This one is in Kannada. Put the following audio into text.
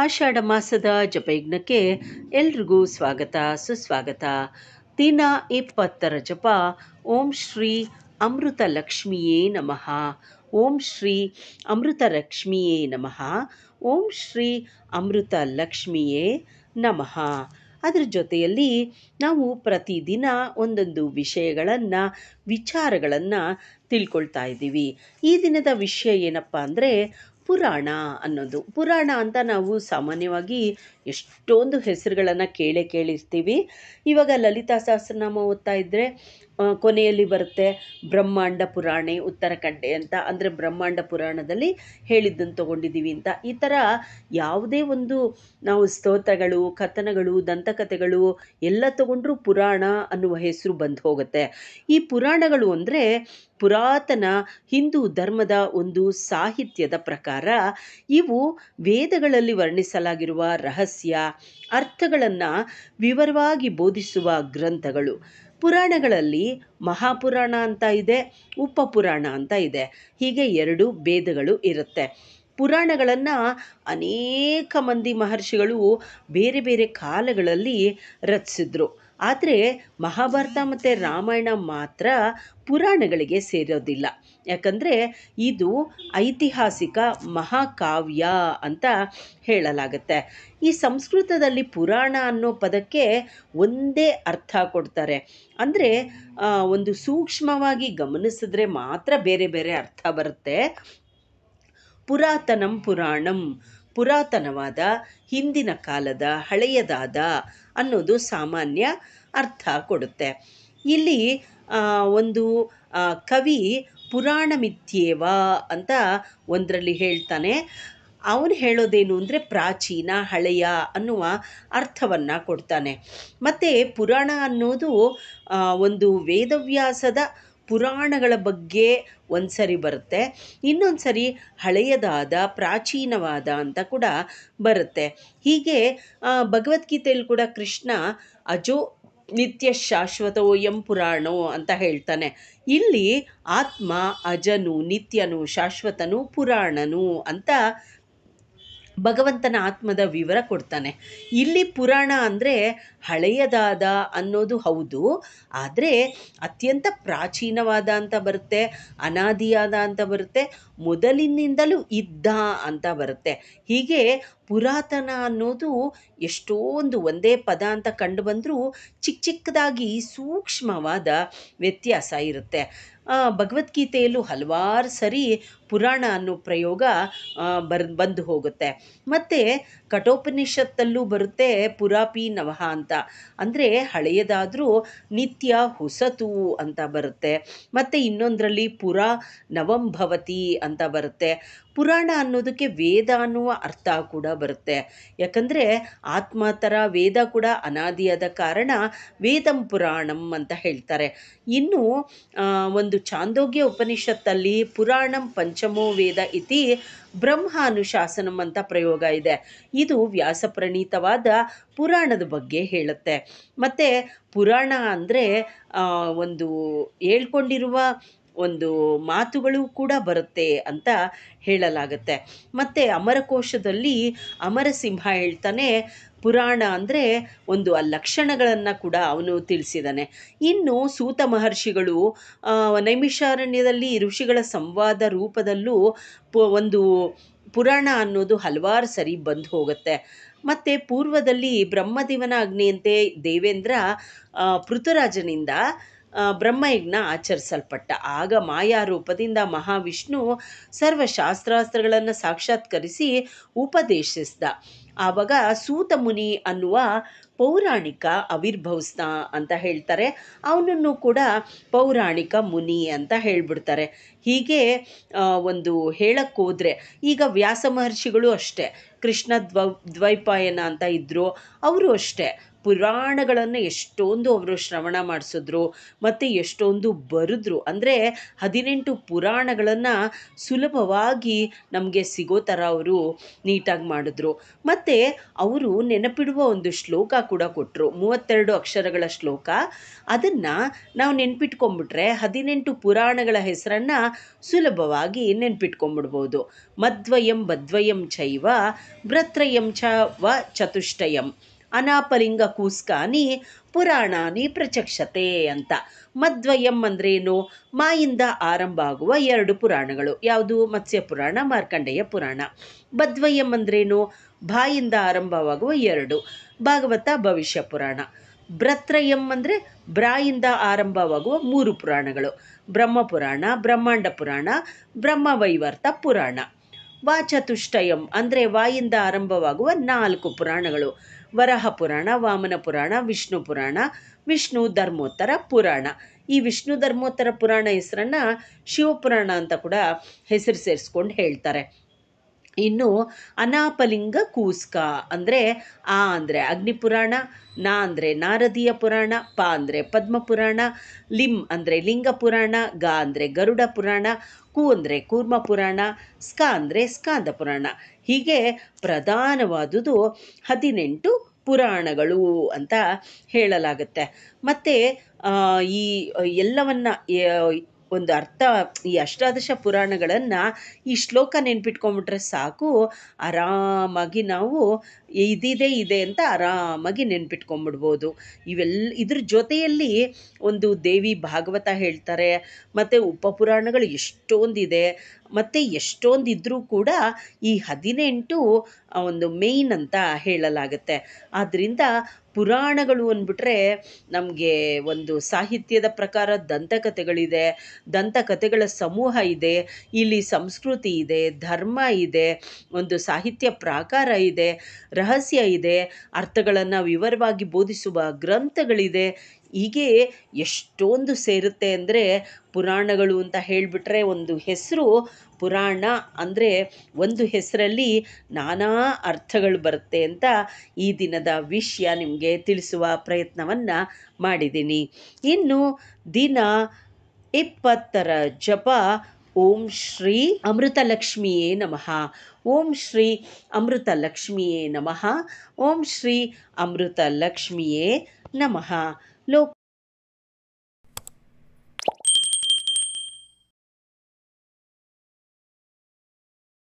ಆಷಾಢ ಮಾಸದ ಜಪಯಜ್ಞಕ್ಕೆ ಎಲ್ರಿಗೂ ಸ್ವಾಗತ ಸುಸ್ವಾಗತ ದಿನ ಇಪ್ಪತ್ತರ ಜಪ ಓಂ ಶ್ರೀ ಅಮೃತ ಲಕ್ಷ್ಮಿಯೇ ನಮಃ ಓಂ ಶ್ರೀ ಅಮೃತ ಲಕ್ಷ್ಮಿಯೇ ನಮಃ ಓಂ ಶ್ರೀ ಅಮೃತ ಲಕ್ಷ್ಮಿಯೇ ನಮಃ ಅದರ ಜೊತೆಯಲ್ಲಿ ನಾವು ಪ್ರತಿದಿನ ಒಂದೊಂದು ವಿಷಯಗಳನ್ನು ವಿಚಾರಗಳನ್ನು ತಿಳ್ಕೊಳ್ತಾ ಇದ್ದೀವಿ ಈ ದಿನದ ವಿಷಯ ಏನಪ್ಪ ಅಂದರೆ ಪುರಾಣ ಅನ್ನೋದು ಪುರಾಣ ಅಂತ ನಾವು ಸಾಮಾನ್ಯವಾಗಿ ಎಷ್ಟೊಂದು ಹೆಸರುಗಳನ್ನು ಕೇಳೇ ಕೇಳಿರ್ತೀವಿ ಇವಾಗ ಲಲಿತಾ ಸಹಸ್ರನಾಮ ಓದ್ತಾ ಇದ್ದರೆ ಕೊನೆಯಲ್ಲಿ ಬರುತ್ತೆ ಬ್ರಹ್ಮಾಂಡ ಪುರಾಣೆ ಉತ್ತರಕಂಡೆ ಅಂತ ಅಂದರೆ ಬ್ರಹ್ಮಾಂಡ ಪುರಾಣದಲ್ಲಿ ಹೇಳಿದ್ದನ್ನು ತೊಗೊಂಡಿದ್ದೀವಿ ಅಂತ ಈ ಥರ ಯಾವುದೇ ಒಂದು ನಾವು ಸ್ತೋತ್ರಗಳು ಕಥನಗಳು ದಂತಕಥೆಗಳು ಎಲ್ಲ ತಗೊಂಡ್ರು ಪುರಾಣ ಅನ್ನುವ ಹೆಸರು ಬಂದು ಹೋಗುತ್ತೆ ಈ ಪುರಾಣಗಳು ಅಂದರೆ ಪುರಾತನ ಹಿಂದೂ ಧರ್ಮದ ಒಂದು ಸಾಹಿತ್ಯದ ಪ್ರಕಾರ ಇವು ವೇದಗಳಲ್ಲಿ ವರ್ಣಿಸಲಾಗಿರುವ ರಹಸ್ಯ ಅರ್ಥಗಳನ್ನು ವಿವರವಾಗಿ ಬೋಧಿಸುವ ಗ್ರಂಥಗಳು ಪುರಾಣಗಳಲ್ಲಿ ಮಹಾಪುರಾಣ ಅಂತ ಇದೆ ಉಪಪುರಾಣ ಅಂತ ಇದೆ ಹೀಗೆ ಎರಡು ಭೇದಗಳು ಇರುತ್ತೆ ಪುರಾಣಗಳನ್ನು ಅನೇಕ ಮಂದಿ ಮಹರ್ಷಿಗಳು ಬೇರೆ ಬೇರೆ ಕಾಲಗಳಲ್ಲಿ ರಚಿಸಿದ್ರು ಆದರೆ ಮಹಾಭಾರತ ಮತ್ತು ರಾಮಾಯಣ ಮಾತ್ರ ಪುರಾಣಗಳಿಗೆ ಸೇರೋದಿಲ್ಲ ಯಾಕಂದರೆ ಇದು ಐತಿಹಾಸಿಕ ಮಹಾಕಾವ್ಯ ಅಂತ ಹೇಳಲಾಗುತ್ತೆ ಈ ಸಂಸ್ಕೃತದಲ್ಲಿ ಪುರಾಣ ಅನ್ನೋ ಪದಕ್ಕೆ ಒಂದೇ ಅರ್ಥ ಕೊಡ್ತಾರೆ ಅಂದರೆ ಒಂದು ಸೂಕ್ಷ್ಮವಾಗಿ ಗಮನಿಸಿದ್ರೆ ಮಾತ್ರ ಬೇರೆ ಬೇರೆ ಅರ್ಥ ಬರುತ್ತೆ ಪುರಾತನಂ ಪುರಾಣಂ ಪುರಾತನವಾದ ಹಿಂದಿನ ಕಾಲದ ಹಳೆಯದಾದ ಅನ್ನೋದು ಸಾಮಾನ್ಯ ಅರ್ಥ ಕೊಡುತ್ತೆ ಇಲ್ಲಿ ಒಂದು ಕವಿ ಪುರಾಣ ಮಿಥ್ಯೇವಾ ಅಂತ ಒಂದರಲ್ಲಿ ಹೇಳ್ತಾನೆ ಅವನು ಹೇಳೋದೇನು ಅಂದರೆ ಪ್ರಾಚೀನ ಹಳೆಯ ಅನ್ನುವ ಅರ್ಥವನ್ನು ಕೊಡ್ತಾನೆ ಮತ್ತು ಪುರಾಣ ಅನ್ನೋದು ಒಂದು ವೇದವ್ಯಾಸದ ಪುರಾಣಗಳ ಬಗ್ಗೆ ಒಂದು ಸರಿ ಬರುತ್ತೆ ಇನ್ನೊಂದು ಸರಿ ಹಳೆಯದಾದ ಪ್ರಾಚೀನವಾದ ಅಂತ ಕೂಡ ಬರುತ್ತೆ ಹೀಗೆ ಭಗವದ್ಗೀತೆಯಲ್ಲಿ ಕೂಡ ಕೃಷ್ಣ ಅಜೋ ನಿತ್ಯ ಎಂ ಪುರಾಣೋ ಅಂತ ಹೇಳ್ತಾನೆ ಇಲ್ಲಿ ಆತ್ಮ ಅಜನು ನಿತ್ಯನು ಶಾಶ್ವತನು ಪುರಾಣನು ಅಂತ ಭಗವಂತನ ಆತ್ಮದ ವಿವರ ಕೊಡ್ತಾನೆ ಇಲ್ಲಿ ಪುರಾಣ ಅಂದರೆ ಹಳೆಯದಾದ ಅನ್ನೋದು ಹೌದು ಆದರೆ ಅತ್ಯಂತ ಪ್ರಾಚೀನವಾದ ಅಂತ ಬರುತ್ತೆ ಅನಾದಿಯಾದ ಅಂತ ಬರುತ್ತೆ ಮೊದಲಿನಿಂದಲೂ ಇದ್ದ ಅಂತ ಬರುತ್ತೆ ಹೀಗೆ ಪುರಾತನ ಅನ್ನೋದು ಎಷ್ಟೊಂದು ಒಂದೇ ಪದ ಅಂತ ಕಂಡು ಬಂದರೂ ಚಿಕ್ಕ ಚಿಕ್ಕದಾಗಿ ಸೂಕ್ಷ್ಮವಾದ ವ್ಯತ್ಯಾಸ ಇರುತ್ತೆ ಭಗವದ್ಗೀತೆಯಲ್ಲೂ ಹಲವಾರು ಸರಿ ಪುರಾಣ ಅನ್ನೋ ಪ್ರಯೋಗ ಬರ್ ಬಂದು ಹೋಗುತ್ತೆ ಮತ್ತು ಕಠೋಪನಿಷತ್ತಲ್ಲೂ ಬರುತ್ತೆ ಪುರಾಪಿ ನವಹ ಅಂತ ಅಂದರೆ ಹಳೆಯದಾದರೂ ನಿತ್ಯ ಹೊಸತು ಅಂತ ಬರುತ್ತೆ ಮತ್ತು ಇನ್ನೊಂದರಲ್ಲಿ ಪುರ ನವಂಭವತಿ ಅಂತ ಬರುತ್ತೆ ಪುರಾಣ ಅನ್ನೋದಕ್ಕೆ ವೇದ ಅನ್ನುವ ಅರ್ಥ ಕೂಡ ಬರುತ್ತೆ ಯಾಕಂದರೆ ಆತ್ಮ ಥರ ವೇದ ಕೂಡ ಅನಾದಿಯಾದ ಕಾರಣ ವೇದಂ ಪುರಾಣಂ ಅಂತ ಹೇಳ್ತಾರೆ ಇನ್ನು ಒಂದು ಚಾಂದೋಗ್ಯ ಉಪನಿಷತ್ತಲ್ಲಿ ಪುರಾಣಂ ಪಂಚಮೋ ವೇದ ಇತಿ ಬ್ರಹ್ಮಾನುಶಾಸನಂ ಅಂತ ಪ್ರಯೋಗ ಇದೆ ಇದು ವ್ಯಾಸಪ್ರಣೀತವಾದ ಪುರಾಣದ ಬಗ್ಗೆ ಹೇಳುತ್ತೆ ಮತ್ತೆ ಪುರಾಣ ಅಂದರೆ ಒಂದು ಹೇಳ್ಕೊಂಡಿರುವ ಒಂದು ಮಾತುಗಳು ಕೂಡ ಬರುತ್ತೆ ಅಂತ ಹೇಳಲಾಗುತ್ತೆ ಮತ್ತು ಅಮರಕೋಶದಲ್ಲಿ ಅಮರಸಿಂಹ ಹೇಳ್ತಾನೆ ಪುರಾಣ ಅಂದರೆ ಒಂದು ಆ ಲಕ್ಷಣಗಳನ್ನು ಕೂಡ ಅವನು ತಿಳಿಸಿದ್ದಾನೆ ಇನ್ನು ಸೂತ ಮಹರ್ಷಿಗಳು ನೈಮಿಷಾರಣ್ಯದಲ್ಲಿ ಋಷಿಗಳ ಸಂವಾದ ರೂಪದಲ್ಲೂ ಪು ಒಂದು ಪುರಾಣ ಅನ್ನೋದು ಹಲವಾರು ಸರಿ ಬಂದು ಹೋಗುತ್ತೆ ಮತ್ತು ಪೂರ್ವದಲ್ಲಿ ಬ್ರಹ್ಮದೇವನ ಅಗ್ನಿಯಂತೆ ದೇವೇಂದ್ರ ಪೃಥುರಾಜನಿಂದ ಬ್ರಹ್ಮಯಜ್ಞ ಆಚರಿಸಲ್ಪಟ್ಟ ಆಗ ಮಾಯಾ ರೂಪದಿಂದ ಮಹಾವಿಷ್ಣು ಸರ್ವ ಶಾಸ್ತ್ರಾಸ್ತ್ರಗಳನ್ನು ಸಾಕ್ಷಾತ್ಕರಿಸಿ ಉಪದೇಶಿಸಿದ ಆವಾಗ ಸೂತ ಮುನಿ ಅನ್ನುವ ಪೌರಾಣಿಕ ಅವಿರ್ಭವ್ಸ್ತ ಅಂತ ಹೇಳ್ತಾರೆ ಅವನನ್ನು ಕೂಡ ಪೌರಾಣಿಕ ಮುನಿ ಅಂತ ಹೇಳ್ಬಿಡ್ತಾರೆ ಹೀಗೆ ಒಂದು ಹೇಳಕ್ಕೋದ್ರೆ ಈಗ ವ್ಯಾಸ ಮಹರ್ಷಿಗಳು ಅಷ್ಟೇ ಕೃಷ್ಣ ದ್ವೈಪಾಯನ ಅಂತ ಇದ್ದರು ಅವರು ಅಷ್ಟೇ ಪುರಾಣಗಳನ್ನು ಎಷ್ಟೊಂದು ಅವರು ಶ್ರವಣ ಮಾಡಿಸಿದ್ರು ಮತ್ತು ಎಷ್ಟೊಂದು ಬರೆದ್ರು ಅಂದರೆ ಹದಿನೆಂಟು ಪುರಾಣಗಳನ್ನು ಸುಲಭವಾಗಿ ನಮಗೆ ಸಿಗೋ ಥರ ಅವರು ನೀಟಾಗಿ ಮಾಡಿದ್ರು ಮತ್ತು ಅವರು ನೆನಪಿಡುವ ಒಂದು ಶ್ಲೋಕ ಕೂಡ ಕೊಟ್ಟರು ಮೂವತ್ತೆರಡು ಅಕ್ಷರಗಳ ಶ್ಲೋಕ ಅದನ್ನು ನಾವು ನೆನ್ಪಿಟ್ಕೊಂಡ್ಬಿಟ್ರೆ ಹದಿನೆಂಟು ಪುರಾಣಗಳ ಹೆಸರನ್ನು ಸುಲಭವಾಗಿ ನೆನ್ಪಿಟ್ಕೊಂಬಿಡ್ಬೋದು ಮದ್ವಯಂ ಬದ್ವಯಂ ಚೈವ ಭ್ರತ್ರಯಂ ಚ ವ ಚತುಷ್ಟಯಂ ಅನಾಪಲಿಂಗ ಕೂಸ್ಕಾನಿ ಪುರಾಣಾನಿ ಪ್ರಚಕ್ಷತೆ ಅಂತ ಮದ್ವಯಂ ಅಂದ್ರೇನು ಮಾಯಿಂದ ಆರಂಭ ಆಗುವ ಎರಡು ಪುರಾಣಗಳು ಯಾವುದು ಮತ್ಸ್ಯ ಪುರಾಣ ಮಾರ್ಕಂಡೇಯ ಪುರಾಣ ಬದ್ವಯಂ ಅಂದ್ರೇನು ಬಾಯಿಂದ ಆರಂಭವಾಗುವ ಎರಡು ಭಾಗವತ ಭವಿಷ್ಯ ಪುರಾಣ ಭ್ರತ್ರಯಂ ಅಂದರೆ ಬ್ರಾಯಿಂದ ಆರಂಭವಾಗುವ ಮೂರು ಪುರಾಣಗಳು ಬ್ರಹ್ಮಪುರಾಣ ಬ್ರಹ್ಮಾಂಡ ಪುರಾಣ ಬ್ರಹ್ಮವೈವರ್ತ ಪುರಾಣ ವಾಚತುಷ್ಟಯಂ ಅಂದರೆ ವಾಯಿಂದ ಆರಂಭವಾಗುವ ನಾಲ್ಕು ಪುರಾಣಗಳು ವರಹ ಪುರಾಣ ವಾಮನ ಪುರಾಣ ವಿಷ್ಣು ಪುರಾಣ ವಿಷ್ಣು ಧರ್ಮೋತ್ತರ ಪುರಾಣ ಈ ವಿಷ್ಣು ಧರ್ಮೋತ್ತರ ಪುರಾಣ ಹೆಸರನ್ನು ಶಿವಪುರಾಣ ಅಂತ ಕೂಡ ಹೆಸರು ಸೇರಿಸ್ಕೊಂಡು ಹೇಳ್ತಾರೆ ಇನ್ನು ಅನಾಪಲಿಂಗ ಕೂಸ್ಕ ಅಂದರೆ ಆ ಅಂದರೆ ಅಗ್ನಿಪುರಾಣ ನ ಅಂದರೆ ನಾರದೀಯ ಪುರಾಣ ಪ ಅಂದರೆ ಪದ್ಮಪುರಾಣ ಲಿಂ ಅಂದರೆ ಲಿಂಗ ಪುರಾಣ ಗ ಅಂದರೆ ಗರುಡ ಪುರಾಣ ಕು ಅಂದರೆ ಕೂರ್ಮ ಪುರಾಣ ಸ್ಕ ಅಂದರೆ ಸ್ಕಾಂದ ಪುರಾಣ ಹೀಗೆ ಪ್ರಧಾನವಾದುದು ಹದಿನೆಂಟು ಪುರಾಣಗಳು ಅಂತ ಹೇಳಲಾಗುತ್ತೆ ಮತ್ತು ಈ ಎಲ್ಲವನ್ನು ಒಂದು ಅರ್ಥ ಈ ಅಷ್ಟಾದಶ ಪುರಾಣಗಳನ್ನು ಈ ಶ್ಲೋಕ ನೆನ್ಪಿಟ್ಕೊಂಡ್ಬಿಟ್ರೆ ಸಾಕು ಆರಾಮಾಗಿ ನಾವು ಇದಿದೆ ಇದೆ ಅಂತ ಆರಾಮಾಗಿ ನೆನ್ಪಿಟ್ಕೊಂಡ್ಬಿಡ್ಬೋದು ಇವೆಲ್ಲ ಇದ್ರ ಜೊತೆಯಲ್ಲಿ ಒಂದು ದೇವಿ ಭಾಗವತ ಹೇಳ್ತಾರೆ ಮತ್ತು ಉಪಪುರಾಣಗಳು ಎಷ್ಟೊಂದಿದೆ ಮತ್ತು ಎಷ್ಟೊಂದಿದ್ರೂ ಕೂಡ ಈ ಹದಿನೆಂಟು ಒಂದು ಮೇಯ್ನ್ ಅಂತ ಹೇಳಲಾಗುತ್ತೆ ಆದ್ದರಿಂದ ಪುರಾಣಗಳು ಅಂದ್ಬಿಟ್ರೆ ನಮಗೆ ಒಂದು ಸಾಹಿತ್ಯದ ಪ್ರಕಾರ ದಂತಕಥೆಗಳಿದೆ ದಂತಕಥೆಗಳ ಸಮೂಹ ಇದೆ ಇಲ್ಲಿ ಸಂಸ್ಕೃತಿ ಇದೆ ಧರ್ಮ ಇದೆ ಒಂದು ಸಾಹಿತ್ಯ ಪ್ರಾಕಾರ ಇದೆ ರಹಸ್ಯ ಇದೆ ಅರ್ಥಗಳನ್ನು ವಿವರವಾಗಿ ಬೋಧಿಸುವ ಗ್ರಂಥಗಳಿದೆ ಹೀಗೆ ಎಷ್ಟೊಂದು ಸೇರುತ್ತೆ ಅಂದರೆ ಪುರಾಣಗಳು ಅಂತ ಹೇಳಿಬಿಟ್ರೆ ಒಂದು ಹೆಸರು ಪುರಾಣ ಅಂದರೆ ಒಂದು ಹೆಸರಲ್ಲಿ ನಾನಾ ಅರ್ಥಗಳು ಬರುತ್ತೆ ಅಂತ ಈ ದಿನದ ವಿಷಯ ನಿಮಗೆ ತಿಳಿಸುವ ಪ್ರಯತ್ನವನ್ನು ಮಾಡಿದ್ದೀನಿ ಇನ್ನು ದಿನ ಇಪ್ಪತ್ತರ ಜಪ ಓಂ ಶ್ರೀ ಅಮೃತಲಕ್ಷ್ಮಿಯೇ ನಮಃ ಓಂ ಶ್ರೀ ಅಮೃತಲಕ್ಷ್ಮಿಯೇ ನಮಃ ಓಂ ಶ್ರೀ ಅಮೃತಲಕ್ಷ್ಮಿಯೇ ನಮಃ लोग